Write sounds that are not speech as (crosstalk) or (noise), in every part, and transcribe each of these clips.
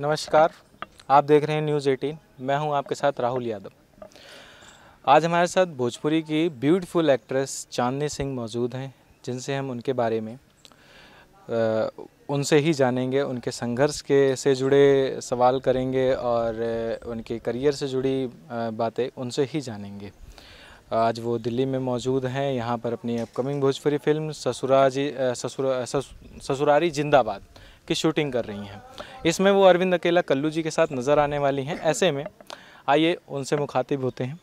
नमस्कार आप देख रहे हैं न्यूज़ 18 मैं हूं आपके साथ राहुल यादव आज हमारे साथ भोजपुरी की ब्यूटीफुल एक्ट्रेस चांदनी सिंह मौजूद हैं जिनसे हम उनके बारे में उनसे ही जानेंगे उनके संघर्ष के से जुड़े सवाल करेंगे और उनके करियर से जुड़ी बातें उनसे ही जानेंगे आज वो दिल्ली में मौजूद हैं यहाँ पर अपनी अपकमिंग भोजपुरी फिल्म ससुरा ससुर ससुरारी जिंदाबाद की शूटिंग कर रही हैं इसमें वो अरविंद अकेला कल्लू जी के साथ नज़र आने वाली हैं ऐसे में आइए उनसे मुखातिब होते हैं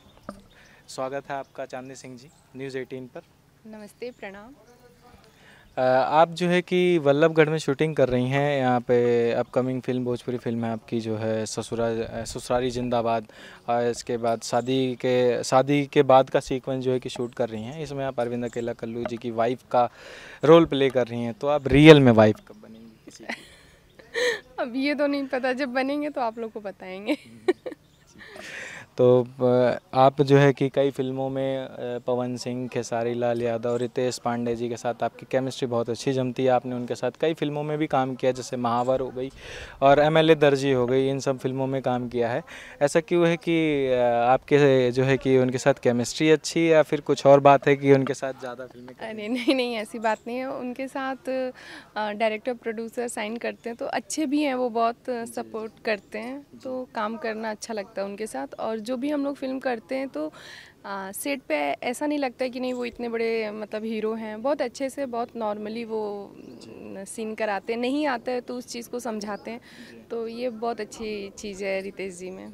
स्वागत है आपका चांदनी सिंह जी न्यूज़ एटीन पर नमस्ते प्रणाम आप जो है कि वल्लभगढ़ में शूटिंग कर रही हैं यहाँ पे अपकमिंग फिल्म भोजपुरी फिल्म है आपकी जो है ससुरा ससुरारी जिंदाबाद और इसके बाद शादी के शादी के बाद का सीक्वेंस जो है कि शूट कर रही हैं इसमें आप अरविंद अकेला कल्लू जी की वाइफ का रोल प्ले कर रही हैं तो आप रियल में वाइफ कब बनी किसी (laughs) अब ये तो नहीं पता जब बनेंगे तो आप लोग को बताएंगे हम्म। तो आप जो है कि कई फिल्मों में पवन सिंह खेसारी लाल यादव रितेश पांडे जी के साथ आपकी केमिस्ट्री बहुत अच्छी जमती है आपने उनके साथ कई फिल्मों में भी काम किया जैसे महावर हो गई और एम एल दर्जी हो गई इन सब फिल्मों में काम किया है ऐसा क्यों है कि आपके जो है कि उनके साथ केमिस्ट्री अच्छी या फिर कुछ और बात है कि उनके साथ ज़्यादा फिल्में नहीं नहीं नहीं ऐसी बात नहीं है उनके साथ डायरेक्टर प्रोड्यूसर साइन करते हैं तो अच्छे भी हैं वो बहुत सपोर्ट करते हैं तो काम करना अच्छा लगता है उनके साथ और जो भी हम लोग फिल्म करते हैं तो आ, सेट पे ऐसा नहीं लगता है कि नहीं वो इतने बड़े मतलब हीरो हैं बहुत अच्छे से बहुत नॉर्मली वो सीन कराते हैं नहीं आता है तो उस चीज़ को समझाते हैं तो ये बहुत अच्छी चीज़ है रितेश जी में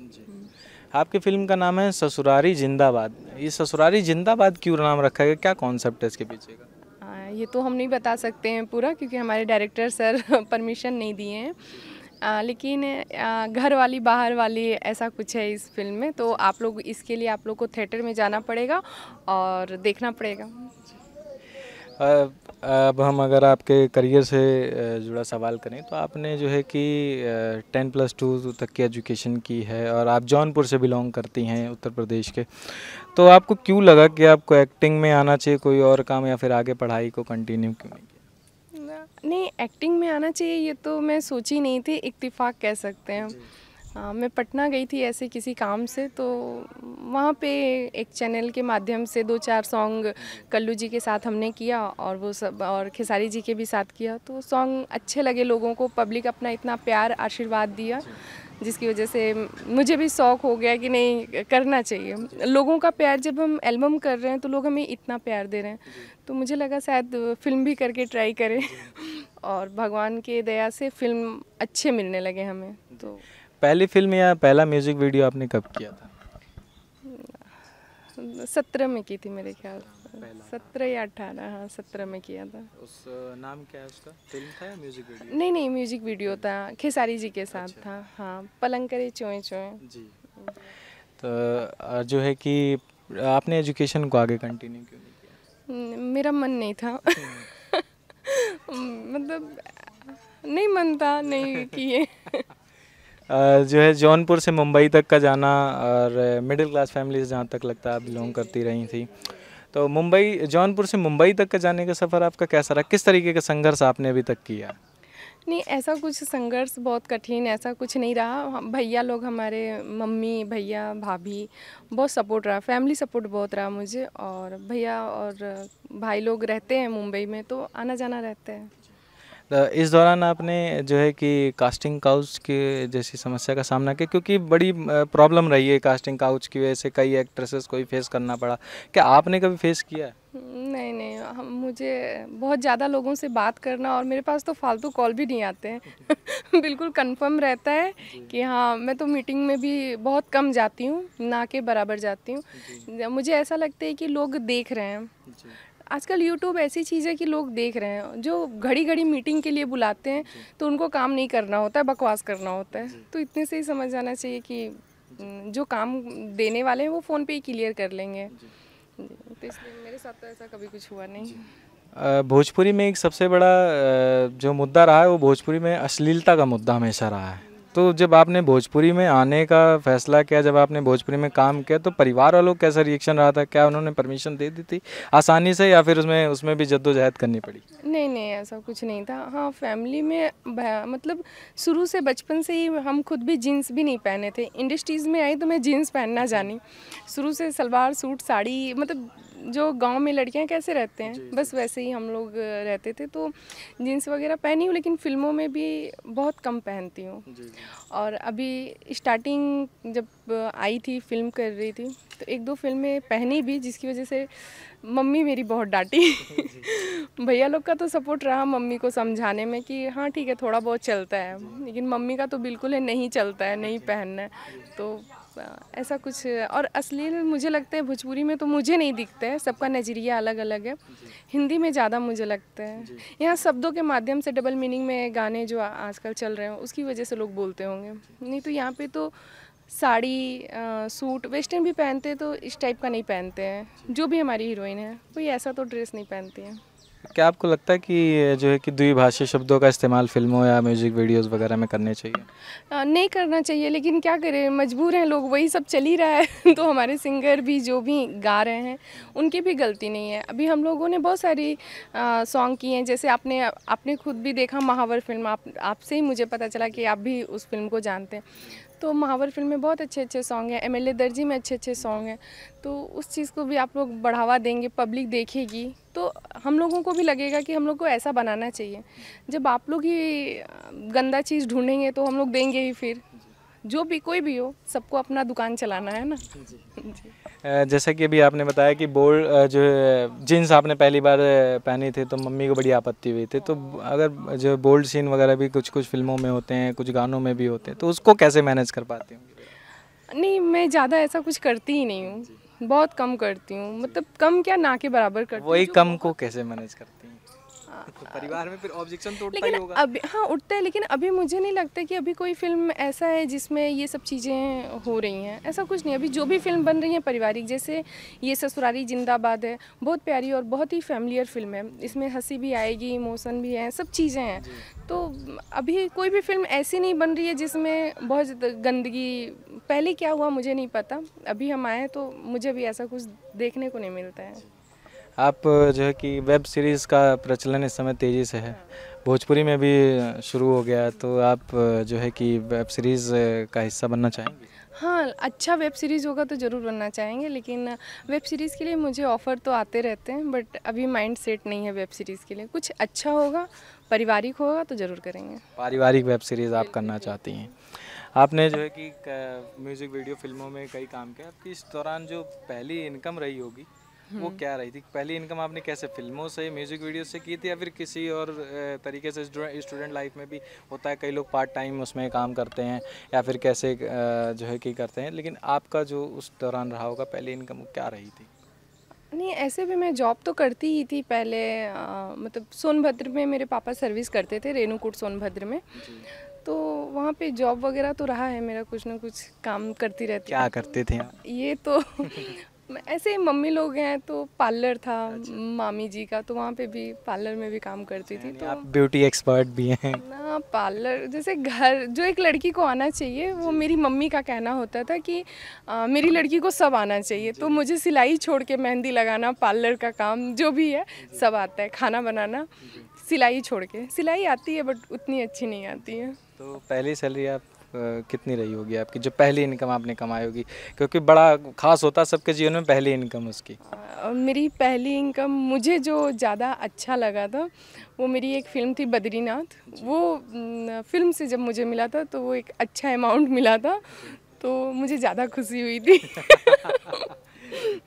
आपकी फिल्म का नाम है ससुरारी जिंदाबाद ये ससुरारी जिंदाबाद क्यों नाम रखा गया क्या कॉन्सेप्ट है इसके पीछे का ये तो हम नहीं बता सकते हैं पूरा क्योंकि हमारे डायरेक्टर सर परमिशन नहीं दिए हैं आ, लेकिन आ, घर वाली बाहर वाली ऐसा कुछ है इस फिल्म में तो आप लोग इसके लिए आप लोग को थिएटर में जाना पड़ेगा और देखना पड़ेगा अब हम अगर आपके करियर से जुड़ा सवाल करें तो आपने जो है कि टेन प्लस टू तक की एजुकेशन की है और आप जौनपुर से बिलोंग करती हैं उत्तर प्रदेश के तो आपको क्यों लगा कि आपको एक्टिंग में आना चाहिए कोई और काम या फिर आगे पढ़ाई को कंटिन्यू क्यों नहीं नहीं एक्टिंग में आना चाहिए ये तो मैं सोची नहीं थी इतफाक कह सकते हैं आ, हाँ, मैं पटना गई थी ऐसे किसी काम से तो वहाँ पे एक चैनल के माध्यम से दो चार सॉन्ग कल्लू जी के साथ हमने किया और वो सब और खेसारी जी के भी साथ किया तो सॉन्ग अच्छे लगे लोगों को पब्लिक अपना इतना प्यार आशीर्वाद दिया जिसकी वजह से मुझे भी शौक हो गया कि नहीं करना चाहिए लोगों का प्यार जब हम एल्बम कर रहे हैं तो लोग हमें इतना प्यार दे रहे हैं तो मुझे लगा शायद फिल्म भी करके ट्राई करें और भगवान के दया से फिल्म अच्छे मिलने लगे हमें तो पहली फिल्म या पहला म्यूज़िक वीडियो आपने कब किया था सत्रह में की थी मेरे ख्याल सत्रह या अठारह हाँ सत्रह में किया था उस नाम क्या है उसका फिल्म था या म्यूजिक वीडियो नहीं नहीं म्यूजिक वीडियो था खेसारी जी के साथ अच्छा। था हाँ पलंग करे चोए चोए जी तो जो है कि आपने एजुकेशन को आगे कंटिन्यू क्यों नहीं किया मेरा मन नहीं था (laughs) मतलब नहीं मन था नहीं किए (laughs) जो है जौनपुर से मुंबई तक का जाना और मिडिल क्लास फैमिली से जहाँ तक लगता है बिलोंग करती रही थी तो मुंबई जौनपुर से मुंबई तक का जाने का सफ़र आपका कैसा रहा किस तरीके का संघर्ष आपने अभी तक किया नहीं ऐसा कुछ संघर्ष बहुत कठिन ऐसा कुछ नहीं रहा भैया लोग हमारे मम्मी भैया भाभी बहुत सपोर्ट रहा फैमिली सपोर्ट बहुत रहा मुझे और भैया और भाई लोग रहते हैं मुंबई में तो आना जाना रहता है इस दौरान आपने जो है कि कास्टिंग काउच के जैसी समस्या का सामना किया क्योंकि बड़ी प्रॉब्लम रही है कास्टिंग काउच की वजह से कई एक्ट्रेसेस को ही फेस करना पड़ा क्या आपने कभी फेस किया है नहीं नहीं हम मुझे बहुत ज़्यादा लोगों से बात करना और मेरे पास तो फालतू कॉल भी नहीं आते हैं (laughs) बिल्कुल कंफर्म रहता है कि हाँ मैं तो मीटिंग में भी बहुत कम जाती हूँ ना के बराबर जाती हूँ मुझे ऐसा लगता है कि लोग देख रहे हैं आजकल यूट्यूब ऐसी चीज़ है कि लोग देख रहे हैं जो घड़ी घड़ी मीटिंग के लिए बुलाते हैं तो उनको काम नहीं करना होता है बकवास करना होता है तो इतने से ही समझ जाना चाहिए कि जो काम देने वाले हैं वो फ़ोन पे ही क्लियर कर लेंगे तो इसलिए मेरे साथ तो ऐसा कभी कुछ हुआ नहीं भोजपुरी में एक सबसे बड़ा जो मुद्दा रहा है वो भोजपुरी में अश्लीलता का मुद्दा हमेशा रहा है तो जब आपने भोजपुरी में आने का फैसला किया जब आपने भोजपुरी में काम किया तो परिवार वालों का कैसा रिएक्शन रहा था क्या उन्होंने परमिशन दे दी थी आसानी से या फिर उसमें उसमें भी जद्दोजहद करनी पड़ी नहीं नहीं ऐसा कुछ नहीं था हाँ फैमिली में मतलब शुरू से बचपन से ही हम खुद भी जीन्स भी नहीं पहने थे इंडस्ट्रीज़ में आई तो मैं जीन्स पहनना जानी शुरू से सलवार सूट साड़ी मतलब जो गांव में लड़कियां कैसे रहते हैं बस वैसे ही हम लोग रहते थे तो जीन्स वगैरह पहनी हूँ लेकिन फिल्मों में भी बहुत कम पहनती हूँ और अभी स्टार्टिंग जब आई थी फिल्म कर रही थी तो एक दो फिल्में पहनी भी जिसकी वजह से मम्मी मेरी बहुत डांटी (laughs) भैया लोग का तो सपोर्ट रहा मम्मी को समझाने में कि हाँ ठीक है थोड़ा बहुत चलता है लेकिन मम्मी का तो बिल्कुल है नहीं चलता है नहीं पहनना है तो ऐसा कुछ और असली मुझे लगता है भोजपुरी में तो मुझे नहीं दिखते हैं सबका नज़रिया अलग अलग है हिंदी में ज़्यादा मुझे लगता है यहाँ शब्दों के माध्यम से डबल मीनिंग में गाने जो आजकल चल रहे हैं उसकी वजह से लोग बोलते होंगे नहीं तो यहाँ पे तो साड़ी सूट वेस्टर्न भी पहनते हैं तो इस टाइप का नहीं पहनते हैं जो भी हमारी हीरोइन है कोई ऐसा तो ड्रेस नहीं पहनती है क्या आपको लगता है कि जो है कि द्विभाषी शब्दों का इस्तेमाल फिल्मों या म्यूज़िक वीडियोस वगैरह में करने चाहिए नहीं करना चाहिए लेकिन क्या करें मजबूर हैं लोग वही सब चल ही रहा है (laughs) तो हमारे सिंगर भी जो भी गा रहे हैं उनकी भी गलती नहीं है अभी हम लोगों ने बहुत सारी सॉन्ग किए हैं जैसे आपने आपने खुद भी देखा महावर फिल्म आप आपसे ही मुझे पता चला कि आप भी उस फिल्म को जानते हैं तो महावर फिल्म में बहुत अच्छे अच्छे सॉन्ग हैं एमएलए दर्जी में अच्छे अच्छे सॉन्ग हैं तो उस चीज़ को भी आप लोग बढ़ावा देंगे पब्लिक देखेगी तो हम लोगों को भी लगेगा कि हम लोग को ऐसा बनाना चाहिए जब आप लोग ही गंदा चीज़ ढूंढेंगे तो हम लोग देंगे ही फिर जो भी कोई भी हो सबको अपना दुकान चलाना है ना जी, जी। जैसा कि अभी आपने बताया कि बोल जो जीन्स आपने पहली बार पहनी थी तो मम्मी को बड़ी आपत्ति हुई थी तो अगर जो बोल्ड सीन वगैरह भी कुछ कुछ फिल्मों में होते हैं कुछ गानों में भी होते हैं तो उसको कैसे मैनेज कर पाती हूँ नहीं मैं ज़्यादा ऐसा कुछ करती ही नहीं हूँ बहुत कम करती हूँ मतलब कम क्या ना के बराबर करती हूँ वही कम को कैसे मैनेज करती हूँ तो परिवार में फिर ऑब्जेक्शन तो उठता ही होगा अभी हाँ उठता है लेकिन अभी मुझे नहीं लगता कि अभी कोई फिल्म ऐसा है जिसमें ये सब चीज़ें हो रही हैं ऐसा कुछ नहीं अभी जो भी फिल्म बन रही है पारिवारिक जैसे ये ससुराली जिंदाबाद है बहुत प्यारी और बहुत ही फैमिलियर फिल्म है इसमें हंसी भी आएगी इमोशन भी है सब चीज़ें हैं तो अभी कोई भी फिल्म ऐसी नहीं बन रही है जिसमें बहुत गंदगी पहले क्या हुआ मुझे नहीं पता अभी हम आए तो मुझे भी ऐसा कुछ देखने को नहीं मिलता है आप जो है कि वेब सीरीज़ का प्रचलन इस समय तेज़ी से है भोजपुरी में भी शुरू हो गया तो आप जो है कि वेब सीरीज़ का हिस्सा बनना चाहेंगे हाँ अच्छा वेब सीरीज़ होगा तो ज़रूर बनना चाहेंगे लेकिन वेब सीरीज़ के लिए मुझे ऑफ़र तो आते रहते हैं बट अभी माइंड सेट नहीं है वेब सीरीज़ के लिए कुछ अच्छा होगा पारिवारिक होगा तो ज़रूर करेंगे पारिवारिक वेब सीरीज़ आप करना चाहती हैं आपने जो है कि म्यूज़िक वीडियो फिल्मों में कई काम किया आपकी इस दौरान जो पहली इनकम रही होगी वो हम्म। क्या रही थी पहली इनकम आपने कैसे फिल्मों से म्यूजिक वीडियो से की थी या फिर किसी और तरीके से स्टूडेंट लाइफ में भी होता है कई लोग पार्ट टाइम उसमें काम करते हैं या फिर कैसे जो है कि करते हैं लेकिन आपका जो उस दौरान रहा होगा पहली इनकम क्या रही थी नहीं ऐसे भी मैं जॉब तो करती ही थी पहले आ, मतलब सोनभद्र में मेरे पापा सर्विस करते थे रेणुकूट सोनभद्र में तो वहाँ पे जॉब वगैरह तो रहा है मेरा कुछ ना कुछ काम करती रहती क्या करते थे ये तो (laughs) ऐसे ही मम्मी लोग हैं तो पार्लर था अच्छा। मामी जी का तो वहाँ पे भी पार्लर में भी काम करती अच्छा, थी तो आप ब्यूटी एक्सपर्ट भी हैं ना पार्लर जैसे घर जो एक लड़की को आना चाहिए वो मेरी मम्मी का कहना होता था कि आ, मेरी लड़की को सब आना चाहिए तो मुझे सिलाई छोड़ के मेहंदी लगाना पार्लर का काम जो भी है सब आता है खाना बनाना सिलाई छोड़ के सिलाई आती है बट उतनी अच्छी नहीं आती है तो पहली सैलरी आप कितनी रही होगी आपकी जो पहली इनकम आपने कमाई होगी क्योंकि बड़ा खास होता है सबके जीवन में पहली इनकम उसकी मेरी पहली इनकम मुझे जो ज़्यादा अच्छा लगा था वो मेरी एक फ़िल्म थी बद्रीनाथ वो फिल्म से जब मुझे मिला था तो वो एक अच्छा अमाउंट मिला था तो मुझे ज़्यादा खुशी हुई थी (laughs) (laughs)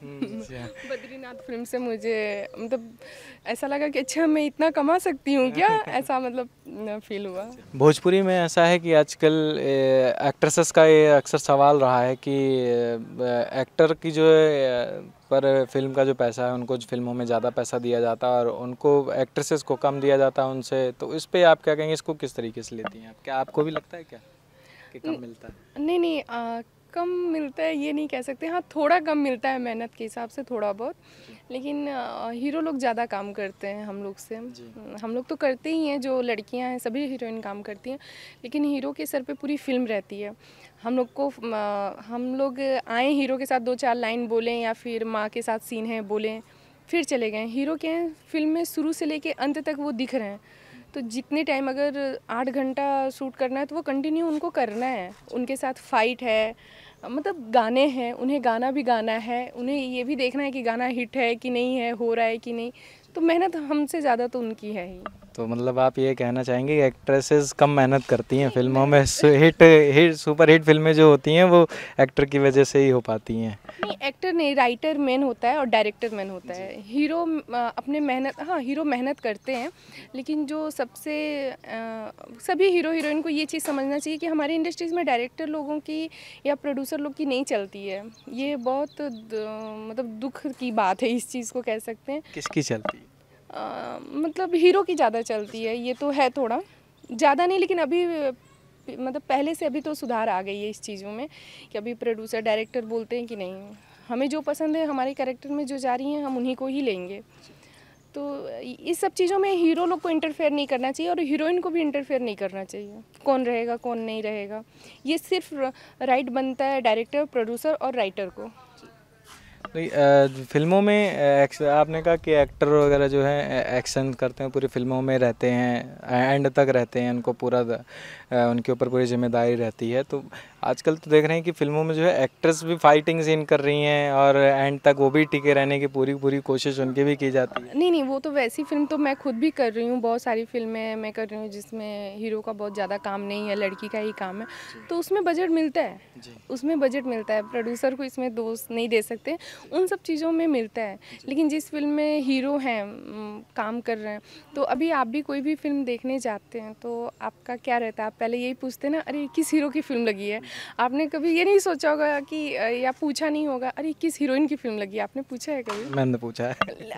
हम्म, (laughs) अच्छा। बद्रीनाथ फिल्म से मुझे मतलब ऐसा लगा कि अच्छा मैं इतना कमा सकती हूँ क्या (laughs) ऐसा मतलब फील हुआ अच्छा। भोजपुरी में ऐसा है कि आजकल एक्ट्रेसेस का ये अक्सर सवाल रहा है कि एक्टर की जो पर फिल्म का जो पैसा है उनको फिल्मों में ज़्यादा पैसा दिया जाता है और उनको एक्ट्रेसेस को कम दिया जाता है उनसे तो इस पर आप क्या कहेंगे इसको किस तरीके से लेती हैं आप क्या आपको भी लगता है क्या कि कम मिलता है नहीं नहीं आ, कम मिलता है ये नहीं कह सकते हाँ थोड़ा कम मिलता है मेहनत के हिसाब से थोड़ा बहुत लेकिन हीरो लोग ज़्यादा काम करते हैं हम लोग से हम लोग तो करते ही हैं जो लड़कियां हैं सभी हीरोइन काम करती हैं लेकिन हीरो के सर पे पूरी फिल्म रहती है हम लोग को हम लोग आए हीरो के साथ दो चार लाइन बोलें या फिर माँ के साथ सीन है बोलें फिर चले गए हीरो के फिल्म में शुरू से लेके अंत तक वो दिख रहे हैं तो जितने टाइम अगर आठ घंटा शूट करना है तो वो कंटिन्यू उनको करना है उनके साथ फाइट है मतलब गाने हैं उन्हें गाना भी गाना है उन्हें ये भी देखना है कि गाना हिट है कि नहीं है हो रहा है कि नहीं तो मेहनत हमसे ज़्यादा तो उनकी है ही तो मतलब आप ये कहना चाहेंगे कि एक्ट्रेसेस कम मेहनत करती हैं फिल्मों में हिट हिट सुपर हिट फिल्में जो होती हैं वो एक्टर की वजह से ही हो पाती हैं नहीं एक्टर नहीं राइटर मेन होता है और डायरेक्टर मेन होता है हीरो अपने मेहनत हाँ हीरो मेहनत करते हैं लेकिन जो सबसे आ, सभी हीरो हीरोइन को ये चीज़ समझना चाहिए कि हमारी इंडस्ट्रीज़ में डायरेक्टर लोगों की या प्रोड्यूसर लोग की नहीं चलती है ये बहुत मतलब दुख की बात है इस चीज़ को कह सकते हैं किसकी चलती है आ, मतलब हीरो की ज़्यादा चलती है ये तो है थोड़ा ज़्यादा नहीं लेकिन अभी मतलब पहले से अभी तो सुधार आ गई है इस चीज़ों में कि अभी प्रोड्यूसर डायरेक्टर बोलते हैं कि नहीं हमें जो पसंद है हमारे कैरेक्टर में जो जा रही हैं हम उन्हीं को ही लेंगे तो इस सब चीज़ों में हीरो लोग को इंटरफेयर नहीं करना चाहिए और हीरोइन को भी इंटरफेयर नहीं करना चाहिए कौन रहेगा कौन नहीं रहेगा ये सिर्फ राइट बनता है डायरेक्टर प्रोड्यूसर और राइटर को फिल्मों में आपने कहा कि एक्टर वगैरह जो है एक्शन करते हैं पूरी फिल्मों में रहते हैं एंड तक रहते हैं उनको पूरा उनके ऊपर पूरी जिम्मेदारी रहती है तो आजकल तो देख रहे हैं कि फिल्मों में जो है एक्ट्रेस भी फाइटिंग सीन कर रही हैं और एंड तक वो भी टिके रहने की पूरी पूरी कोशिश उनकी भी की जाती है नहीं नहीं वो तो वैसी फिल्म तो मैं खुद भी कर रही हूँ बहुत सारी फिल्में मैं कर रही हूँ जिसमें हीरो का बहुत ज़्यादा काम नहीं है लड़की का ही काम है तो उसमें बजट मिलता है उसमें बजट मिलता है प्रोड्यूसर को इसमें दोस्त नहीं दे सकते उन सब चीज़ों में मिलता है लेकिन जिस फिल्म में हीरो हैं काम कर रहे हैं तो अभी आप भी कोई भी फिल्म देखने जाते हैं तो आपका क्या रहता है आप पहले यही पूछते ना अरे किस हीरो की फिल्म लगी है आपने कभी ये नहीं सोचा होगा कि या पूछा नहीं होगा अरे किस हीरोइन की फिल्म लगी आपने पूछा है कभी मैंने तो पूछा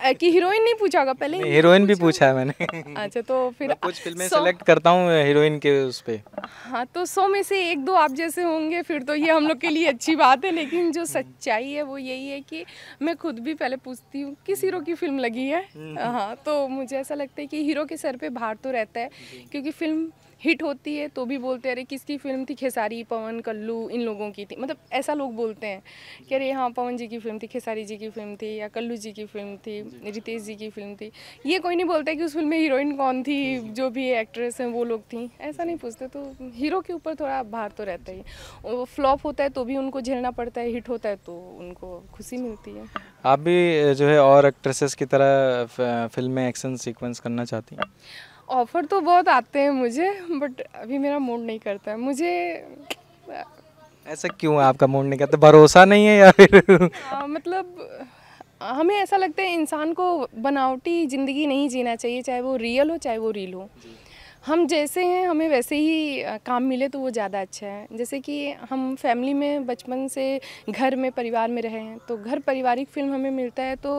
है कि हीरोइन नहीं पूछा होगा पहले हीरोइन भी पूछा है मैंने अच्छा तो फिर कुछ फिल्में सेलेक्ट करता हूँ हीरोइन के उस पर हाँ तो सौ में से एक दो आप जैसे होंगे फिर तो ये हम लोग के लिए अच्छी बात है लेकिन जो सच्चाई है वो यही है कि मैं खुद भी पहले पूछती हूँ किस हीरो की फिल्म लगी है हम्म, हम्म। हाँ तो मुझे ऐसा लगता है कि हीरो के सर पे भार तो रहता है क्योंकि फिल्म हिट होती है तो भी बोलते अरे किसकी फिल्म थी खेसारी पवन कल्लू इन लोगों की थी मतलब ऐसा लोग बोलते हैं कि अरे हाँ पवन जी की फिल्म थी खेसारी जी की फिल्म थी या कल्लू जी की फिल्म थी रितेश जी की फिल्म थी ये कोई नहीं बोलता कि उस फिल्म में हीरोइन कौन थी जो भी एक्ट्रेस हैं वो लोग थी ऐसा नहीं पूछते तो हीरो के ऊपर थोड़ा भार तो रहता ही फ्लॉप होता है तो भी उनको झेलना पड़ता है हिट होता है तो उनको खुशी मिलती है आप भी जो है और एक्ट्रेसेस की तरह फिल्म में एक्शन सीक्वेंस करना चाहती हैं ऑफ़र तो बहुत आते हैं मुझे बट अभी मेरा मूड नहीं करता है मुझे ऐसा क्यों है आपका मूड नहीं करता भरोसा नहीं है या फिर आ, हाँ, मतलब हमें ऐसा लगता है इंसान को बनावटी ज़िंदगी नहीं जीना चाहिए चाहे वो रियल हो चाहे वो रील हो हम जैसे हैं हमें वैसे ही काम मिले तो वो ज़्यादा अच्छा है जैसे कि हम फैमिली में बचपन से घर में परिवार में रहे हैं तो घर पारिवारिक फिल्म हमें मिलता है तो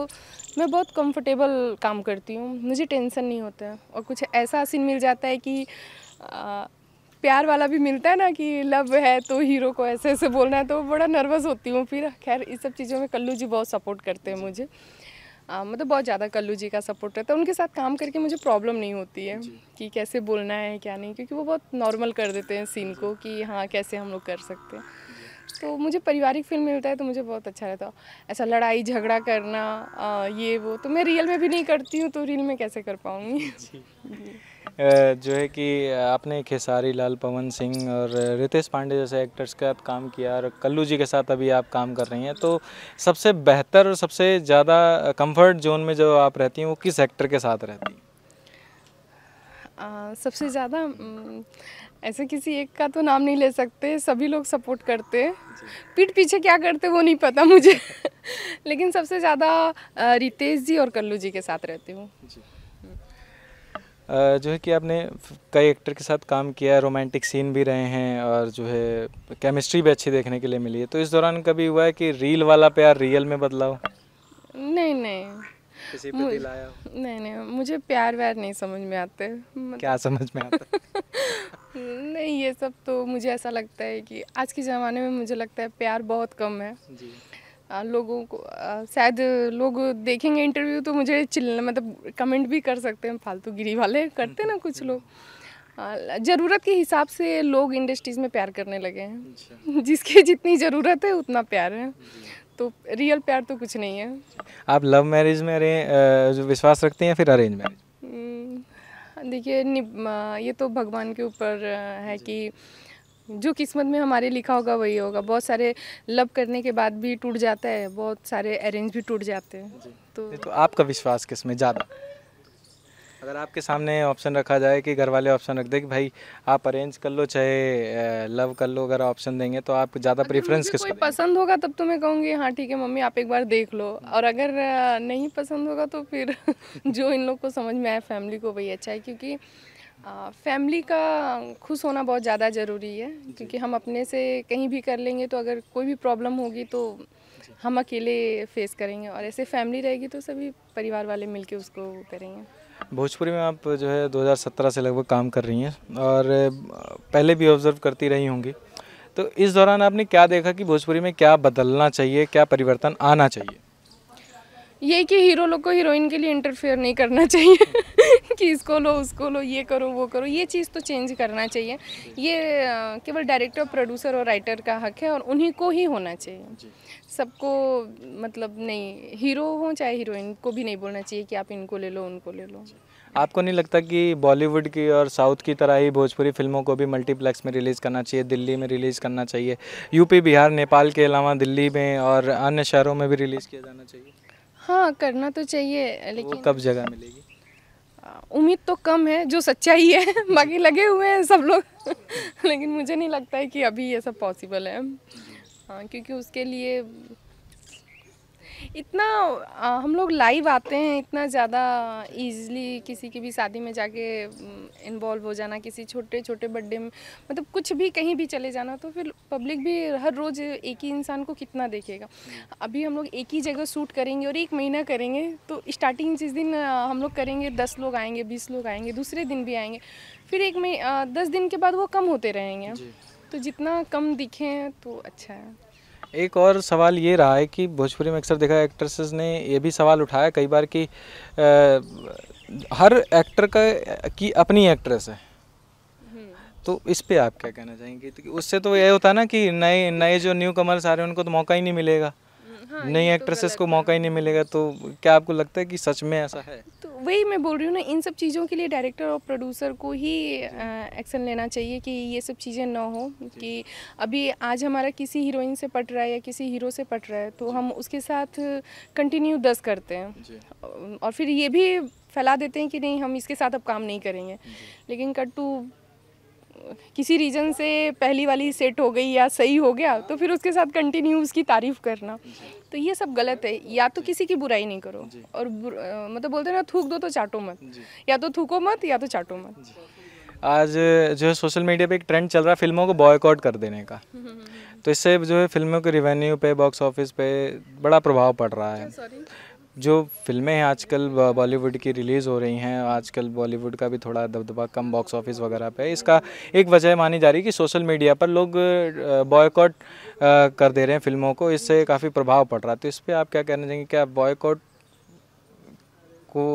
मैं बहुत कंफर्टेबल काम करती हूँ मुझे टेंशन नहीं होता है और कुछ ऐसा सीन मिल जाता है कि आ, प्यार वाला भी मिलता है ना कि लव है तो हीरो को ऐसे ऐसे बोलना है तो बड़ा नर्वस होती हूँ फिर खैर इस सब चीज़ों में कल्लू जी बहुत सपोर्ट करते हैं मुझे आ, मतलब बहुत ज़्यादा कल्लू जी का सपोर्ट रहता है उनके साथ काम करके मुझे प्रॉब्लम नहीं होती है कि कैसे बोलना है क्या नहीं क्योंकि वो बहुत नॉर्मल कर देते हैं सीन को कि हाँ कैसे हम लोग कर सकते हैं तो मुझे पारिवारिक फिल्म मिलता है तो मुझे बहुत अच्छा रहता है ऐसा लड़ाई झगड़ा करना आ, ये वो तो मैं रियल में भी नहीं करती हूँ तो रील में कैसे कर पाऊँगी (laughs) (laughs) जो है कि आपने खेसारी लाल पवन सिंह और रितेश पांडे जैसे एक्टर्स के साथ काम किया और कल्लू जी के साथ अभी आप काम कर रही हैं तो सबसे बेहतर और सबसे ज़्यादा कंफर्ट जोन में जो आप रहती हैं वो किस एक्टर के साथ रहती हैं सबसे ज़्यादा ऐसे किसी एक का तो नाम नहीं ले सकते सभी लोग सपोर्ट करते पीठ पीछे क्या करते वो नहीं पता मुझे (laughs) लेकिन सबसे ज़्यादा रितेश जी और कल्लू जी के साथ रहती हूँ जो है कि आपने कई एक्टर के साथ काम किया रोमांटिक सीन भी रहे हैं और जो है केमिस्ट्री भी अच्छी देखने के लिए मिली है तो इस दौरान कभी हुआ है कि रील वाला प्यार रियल में बदलाव नहीं नहीं किसी नहीं नहीं मुझे प्यार व्यार नहीं समझ में आते मतलब... क्या समझ में आता (laughs) नहीं ये सब तो मुझे ऐसा लगता है कि आज के ज़माने में मुझे लगता है प्यार बहुत कम है जी लोगों को शायद लोग देखेंगे इंटरव्यू तो मुझे चिल्ला मतलब कमेंट भी कर सकते हैं फालतूगिरी वाले करते ना कुछ लोग ज़रूरत के हिसाब से लोग इंडस्ट्रीज़ में प्यार करने लगे हैं अच्छा। (laughs) जिसकी जितनी ज़रूरत है उतना प्यार है तो रियल प्यार तो कुछ नहीं है आप लव मैरिज में अरे विश्वास रखते हैं या फिर अरेंज मैरिज हम्म, देखिए ये तो भगवान के ऊपर है कि जो किस्मत में हमारे लिखा होगा वही होगा बहुत सारे लव करने के बाद भी टूट जाता है बहुत सारे अरेंज भी टूट जाते हैं तो तो आपका विश्वास किस में ज़्यादा अगर आपके सामने ऑप्शन रखा जाए कि घर वाले ऑप्शन रख दे कि भाई आप अरेंज कर लो चाहे लव कर लो अगर ऑप्शन देंगे तो आप ज़्यादा प्रेफरेंस कोई पसंद होगा तब तो मैं कहूँगी हाँ ठीक है मम्मी आप एक बार देख लो और अगर नहीं पसंद होगा तो फिर (laughs) जो इन लोग को समझ में आए फैमिली को वही अच्छा है क्योंकि फैमिली का खुश होना बहुत ज़्यादा ज़रूरी है क्योंकि हम अपने से कहीं भी कर लेंगे तो अगर कोई भी प्रॉब्लम होगी तो हम अकेले फेस करेंगे और ऐसे फैमिली रहेगी तो सभी परिवार वाले मिलके उसको करेंगे भोजपुरी में आप जो है 2017 से लगभग काम कर रही हैं और पहले भी ऑब्ज़र्व करती रही होंगी तो इस दौरान आपने क्या देखा कि भोजपुरी में क्या बदलना चाहिए क्या परिवर्तन आना चाहिए ये कि हीरो लोग को हीरोइन के लिए इंटरफेयर नहीं करना चाहिए (laughs) कि इसको लो उसको लो ये करो वो करो ये चीज़ तो चेंज करना चाहिए ये केवल डायरेक्टर प्रोड्यूसर और राइटर का हक है और उन्हीं को ही होना चाहिए सबको मतलब नहीं हीरो हो चाहे हीरोइन को भी नहीं बोलना चाहिए कि आप इनको ले लो उनको ले लो आपको नहीं लगता कि बॉलीवुड की और साउथ की तरह ही भोजपुरी फिल्मों को भी मल्टीप्लेक्स में रिलीज़ करना चाहिए दिल्ली में रिलीज़ करना चाहिए यूपी बिहार नेपाल के अलावा दिल्ली में और अन्य शहरों में भी रिलीज़ किया जाना चाहिए हाँ करना तो चाहिए लेकिन कब जगह मिलेगी उम्मीद तो कम है जो सच्चाई है (laughs) बाकी लगे हुए हैं सब लोग (laughs) लेकिन मुझे नहीं लगता है कि अभी ये सब पॉसिबल है हाँ क्योंकि उसके लिए इतना आ, हम लोग लाइव आते हैं इतना ज़्यादा इजीली किसी की भी शादी में जाके इन्वॉल्व हो जाना किसी छोटे छोटे बर्थडे में मतलब कुछ भी कहीं भी चले जाना तो फिर पब्लिक भी हर रोज़ एक ही इंसान को कितना देखेगा अभी हम लोग एक ही जगह शूट करेंगे और एक महीना करेंगे तो स्टार्टिंग जिस दिन हम लोग करेंगे दस लोग आएंगे बीस लोग आएंगे दूसरे दिन भी आएंगे फिर एक मही दस दिन के बाद वो कम होते रहेंगे तो जितना कम दिखें तो अच्छा है एक और सवाल ये रहा है कि भोजपुरी में अक्सर देखा एक्ट्रेसेस ने ये भी सवाल उठाया कई बार कि हर एक्टर का की अपनी एक्ट्रेस है हम्म। तो इस पे आप क्या कहना चाहेंगे तो उससे तो यह होता है ना कि नए नए जो न्यू कमर्स आ रहे हैं उनको तो मौका ही नहीं मिलेगा हाँ, नई एक्ट्रेसेस तो को मौका ही नहीं मिलेगा तो क्या आपको लगता है कि सच में ऐसा है तो वही मैं बोल रही हूँ ना इन सब चीज़ों के लिए डायरेक्टर और प्रोड्यूसर को ही एक्शन लेना चाहिए कि ये सब चीज़ें ना हो कि अभी आज हमारा किसी हीरोइन से पट रहा है या किसी हीरो से पट रहा है तो हम उसके साथ कंटिन्यू दस करते हैं और फिर ये भी फैला देते हैं कि नहीं हम इसके साथ अब काम नहीं करेंगे लेकिन कट्टू किसी रीज़न से पहली वाली सेट हो गई या सही हो गया तो फिर उसके साथ कंटिन्यू उसकी तारीफ़ करना तो ये सब गलत है या तो किसी की बुराई नहीं करो और मतलब बोलते ना थूक दो तो चाटो मत या तो थूको मत या तो चाटो मत आज जो है सोशल मीडिया पे एक ट्रेंड चल रहा है फिल्मों को बॉयकॉट कर देने का तो इससे जो है फिल्मों के रिवेन्यू पे बॉक्स ऑफिस पे बड़ा प्रभाव पड़ रहा है अच्छा, जो फिल्में हैं आजकल बॉलीवुड की रिलीज़ हो रही हैं आजकल बॉलीवुड का भी थोड़ा दबदबा कम बॉक्स ऑफिस वगैरह पे इसका एक वजह मानी जा रही है कि सोशल मीडिया पर लोग बॉयकॉट कर दे रहे हैं फिल्मों को इससे काफ़ी प्रभाव पड़ रहा है तो इस पर आप क्या कहना चाहेंगे क्या बॉयकॉट को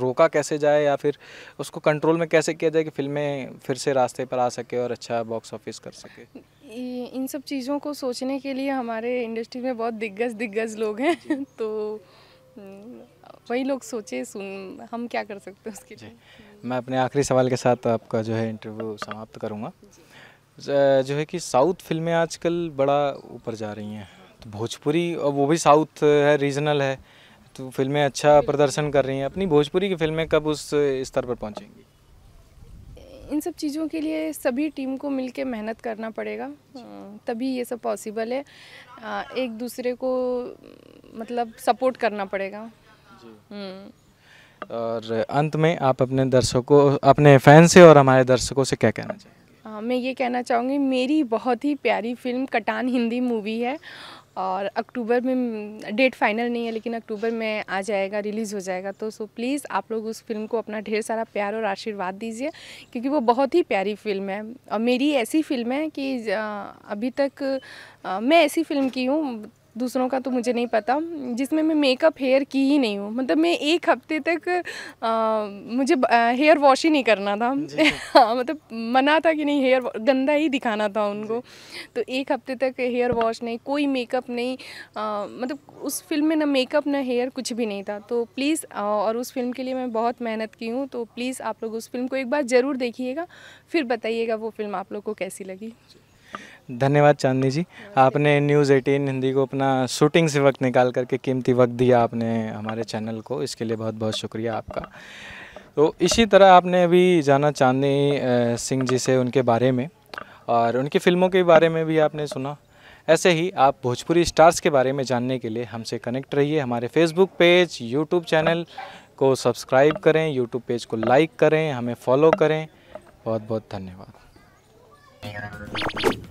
रोका कैसे जाए या फिर उसको कंट्रोल में कैसे किया जाए कि फिल्में फिर से रास्ते पर आ सके और अच्छा बॉक्स ऑफिस कर सके इन सब चीज़ों को सोचने के लिए हमारे इंडस्ट्री में बहुत दिग्गज दिग्गज लोग हैं (laughs) तो वही लोग सोचे सुन हम क्या कर सकते हैं उसके लिए मैं अपने आखिरी सवाल के साथ आपका जो है इंटरव्यू समाप्त करूँगा जो है कि साउथ फिल्में आजकल बड़ा ऊपर जा रही हैं तो भोजपुरी और वो भी साउथ है रीजनल है तो फिल्में अच्छा प्रदर्शन कर रही हैं अपनी भोजपुरी की फिल्में कब उस स्तर पर पहुँचेंगी इन सब चीज़ों के लिए सभी टीम को मिलके मेहनत करना पड़ेगा तभी ये सब पॉसिबल है एक दूसरे को मतलब सपोर्ट करना पड़ेगा हम्म। और अंत में आप अपने दर्शकों अपने फैन से और हमारे दर्शकों से क्या कहना चाहिए मैं ये कहना चाहूँगी मेरी बहुत ही प्यारी फिल्म कटान हिंदी मूवी है और अक्टूबर में डेट फाइनल नहीं है लेकिन अक्टूबर में आ जाएगा रिलीज़ हो जाएगा तो सो प्लीज़ आप लोग उस फिल्म को अपना ढेर सारा प्यार और आशीर्वाद दीजिए क्योंकि वो बहुत ही प्यारी फिल्म है और मेरी ऐसी फिल्म है कि अभी तक मैं ऐसी फिल्म की हूँ दूसरों का तो मुझे नहीं पता जिसमें मैं मेकअप हेयर की ही नहीं हूँ मतलब मैं एक हफ्ते तक आ, मुझे हेयर वॉश ही नहीं करना था (laughs) हाँ, मतलब मना था कि नहीं हेयर गंदा ही दिखाना था उनको तो एक हफ्ते तक हेयर वॉश नहीं कोई मेकअप नहीं आ, मतलब उस फिल्म में ना मेकअप ना हेयर कुछ भी नहीं था तो प्लीज़ और उस फिल्म के लिए मैं बहुत मेहनत की हूँ तो प्लीज़ आप लोग उस फिल्म को एक बार ज़रूर देखिएगा फिर बताइएगा वो फिल्म आप लोग को कैसी लगी धन्यवाद चांदनी जी आपने न्यूज़ एटीन हिंदी को अपना शूटिंग से वक्त निकाल करके कीमती वक्त दिया आपने हमारे चैनल को इसके लिए बहुत बहुत शुक्रिया आपका तो इसी तरह आपने अभी जाना चांदनी सिंह जी से उनके बारे में और उनकी फ़िल्मों के बारे में भी आपने सुना ऐसे ही आप भोजपुरी स्टार्स के बारे में जानने के लिए हमसे कनेक्ट रहिए हमारे फेसबुक पेज यूट्यूब चैनल को सब्सक्राइब करें यूट्यूब पेज को लाइक करें हमें फॉलो करें बहुत बहुत धन्यवाद